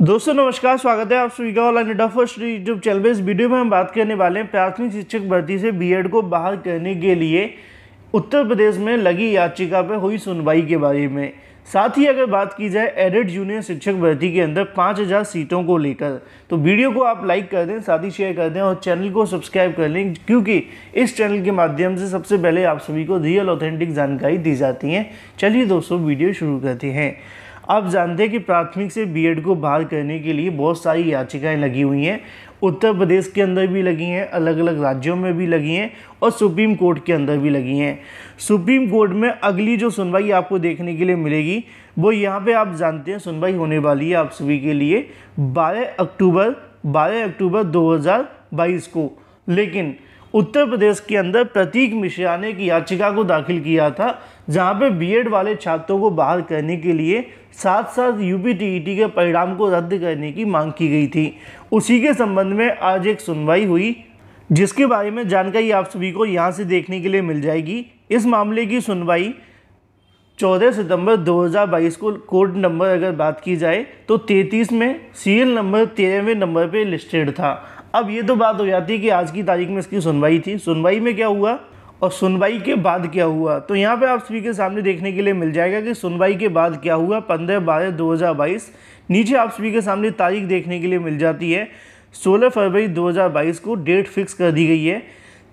दोस्तों नमस्कार स्वागत है आप सभी का ऑनलाइन अड्डा फर्स्ट यूट्यूब चैनल में इस वीडियो में हम बात करने वाले हैं प्राथमिक शिक्षक भर्ती से बीएड को बाहर करने के लिए उत्तर प्रदेश में लगी याचिका पर हुई सुनवाई के बारे में साथ ही अगर बात की जाए एडेड जूनियर शिक्षक भर्ती के अंदर 5000 सीटों को लेकर तो वीडियो को आप लाइक कर दें साथ ही शेयर कर दें और चैनल को सब्सक्राइब कर लें क्योंकि इस चैनल के माध्यम से सबसे पहले आप सभी को रियल ऑथेंटिक जानकारी दी जाती है चलिए दोस्तों वीडियो शुरू करते हैं आप जानते हैं कि प्राथमिक से बीएड को बाहर करने के लिए बहुत सारी याचिकाएं लगी हुई हैं उत्तर प्रदेश के अंदर भी लगी हैं अलग अलग राज्यों में भी लगी हैं और सुप्रीम कोर्ट के अंदर भी लगी हैं सुप्रीम कोर्ट में अगली जो सुनवाई आपको देखने के लिए मिलेगी वो यहाँ पे आप जानते हैं सुनवाई होने वाली है आप सभी के लिए बारह अक्टूबर बारह अक्टूबर दो को लेकिन उत्तर प्रदेश के अंदर प्रतीक मिश्रा ने एक याचिका को दाखिल किया था जहां पे बीएड वाले छात्रों को बाहर करने के लिए साथ साथ यूपी के परिणाम को रद्द करने की मांग की गई थी उसी के संबंध में आज एक सुनवाई हुई जिसके बारे में जानकारी आप सभी को यहाँ से देखने के लिए मिल जाएगी इस मामले की सुनवाई 14 सितंबर 2022 को कोड नंबर अगर बात की जाए तो 33 में सीरियल नंबर तेरहवें नंबर पे लिस्टेड था अब ये तो बात हो जाती है कि आज की तारीख में इसकी सुनवाई थी सुनवाई में क्या हुआ और सुनवाई के बाद क्या हुआ तो यहाँ पे आप सभी के सामने देखने के लिए मिल जाएगा कि सुनवाई के बाद क्या हुआ पंद्रह बारह दो हज़ार बाईस नीचे आप सभी के सामने तारीख देखने के लिए मिल जाती है सोलह फरवरी दो हज़ार बाईस को डेट फिक्स कर दी गई है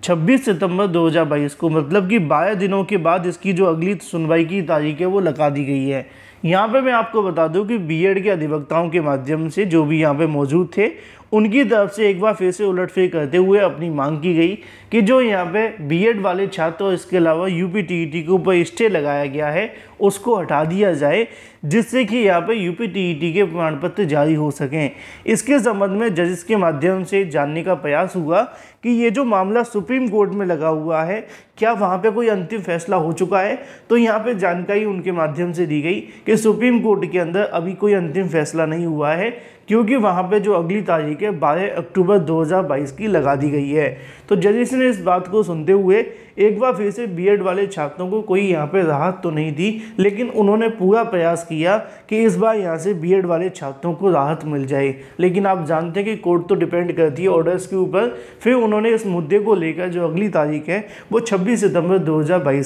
26 सितंबर 2022 को मतलब कि बारह दिनों के बाद इसकी जो अगली सुनवाई की तारीख है वो लगा दी गई है यहाँ पे मैं आपको बता दूँ कि बीएड के अधिवक्ताओं के माध्यम से जो भी यहाँ पे मौजूद थे उनकी तरफ से एक बार फिर से उलटफेर करते हुए अपनी मांग की गई कि जो यहाँ पे बीएड वाले छात्र और इसके अलावा यू पी टी के ऊपर स्टे लगाया गया है उसको हटा दिया जाए जिससे कि यहाँ पे यू पी टी के प्रमाण पत्र जारी हो सकें इसके संबंध में जजिस के माध्यम से जानने का प्रयास हुआ कि ये जो मामला सुप्रीम कोर्ट में लगा हुआ है क्या वहाँ पर कोई अंतिम फैसला हो चुका है तो यहाँ पर जानकारी उनके माध्यम से दी गई कि कि सुप्रीम कोर्ट के अंदर अभी कोई अंतिम फैसला नहीं हुआ है क्योंकि वहाँ पे जो अगली तारीख है बारह अक्टूबर 2022 की लगा दी गई है तो जजिस ने इस बात को सुनते हुए एक बार फिर से बीएड वाले छात्रों को कोई यहाँ पे राहत तो नहीं दी लेकिन उन्होंने पूरा प्रयास किया कि इस बार यहाँ से बीएड वाले छात्रों को राहत मिल जाए लेकिन आप जानते हैं कि कोर्ट तो डिपेंड करती है ऑर्डर्स के ऊपर फिर उन्होंने इस मुद्दे को लेकर जो अगली तारीख है वो छब्बीस सितम्बर दो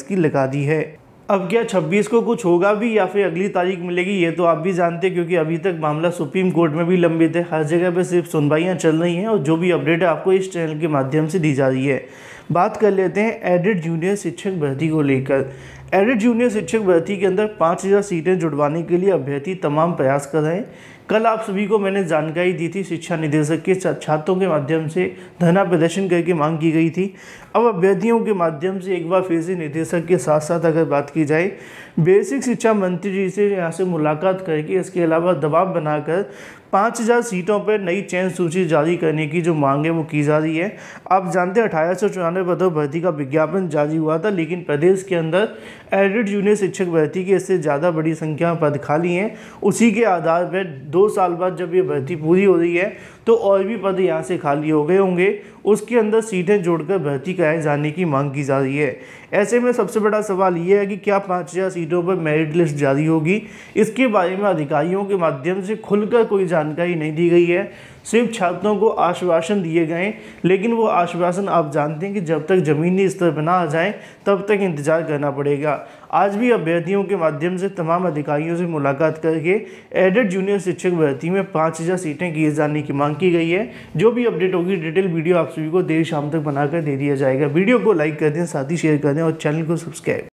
की लगा दी है अब क्या 26 को कुछ होगा भी या फिर अगली तारीख मिलेगी ये तो आप भी जानते हैं क्योंकि अभी तक मामला सुप्रीम कोर्ट में भी लंबित है हर जगह पे सिर्फ सुनवाइयाँ चल रही हैं और जो भी अपडेट है आपको इस चैनल के माध्यम से दी जा रही है बात कर लेते हैं एडेड जूनियर शिक्षक भर्ती को लेकर एडिट जूनियर शिक्षक भर्ती के अंदर पाँच हज़ार सीटें जुड़वाने के लिए अभ्यर्थी तमाम प्रयास कर रहे हैं कल आप सभी को मैंने जानकारी दी थी शिक्षा निदेशक के छात्रों के माध्यम से धरना प्रदर्शन करके मांग की गई थी अब अभ्यर्थियों के माध्यम से एक बार फिर से निदेशक के साथ साथ अगर बात की जाए बेसिक शिक्षा मंत्री जी से यहाँ से मुलाकात करके इसके अलावा दबाव बनाकर पाँच हज़ार सीटों पर नई चयन सूची जारी करने की जो मांग है वो की जा रही है आप जानते हैं अठारह सौ चौरानवे पदों भर्ती का विज्ञापन जारी हुआ था लेकिन प्रदेश के अंदर एडिड जूनियर शिक्षक भर्ती की इससे ज़्यादा बड़ी संख्या में पद खाली हैं उसी के आधार पर दो साल बाद जब ये भर्ती पूरी हो रही है तो और भी पद यहाँ से खाली हो गए होंगे उसके अंदर सीटें जोड़कर भर्ती कराए जाने की मांग की जा रही है ऐसे में सबसे बड़ा सवाल ये है कि क्या पाँच हज़ार सीटों पर मेरिट लिस्ट जारी होगी इसके बारे में अधिकारियों के माध्यम से खुलकर कोई जानकारी नहीं दी गई है सिर्फ छात्रों को आश्वासन दिए गए लेकिन वो आश्वासन आप जानते हैं कि जब तक ज़मीनी स्तर पर ना आ जाए तब तक इंतज़ार करना पड़ेगा आज भी अभ्यर्थियों के माध्यम से तमाम अधिकारियों से मुलाकात करके एडेड जूनियर शिक्षक भर्ती में पाँच हज़ार सीटें किए जाने की मांग की गई है जो भी अपडेट होगी डिटेल वीडियो आप सभी को देर शाम तक बनाकर दे दिया जाएगा वीडियो को लाइक कर दें साथ ही शेयर कर बने और चैनल को सब्सक्राइब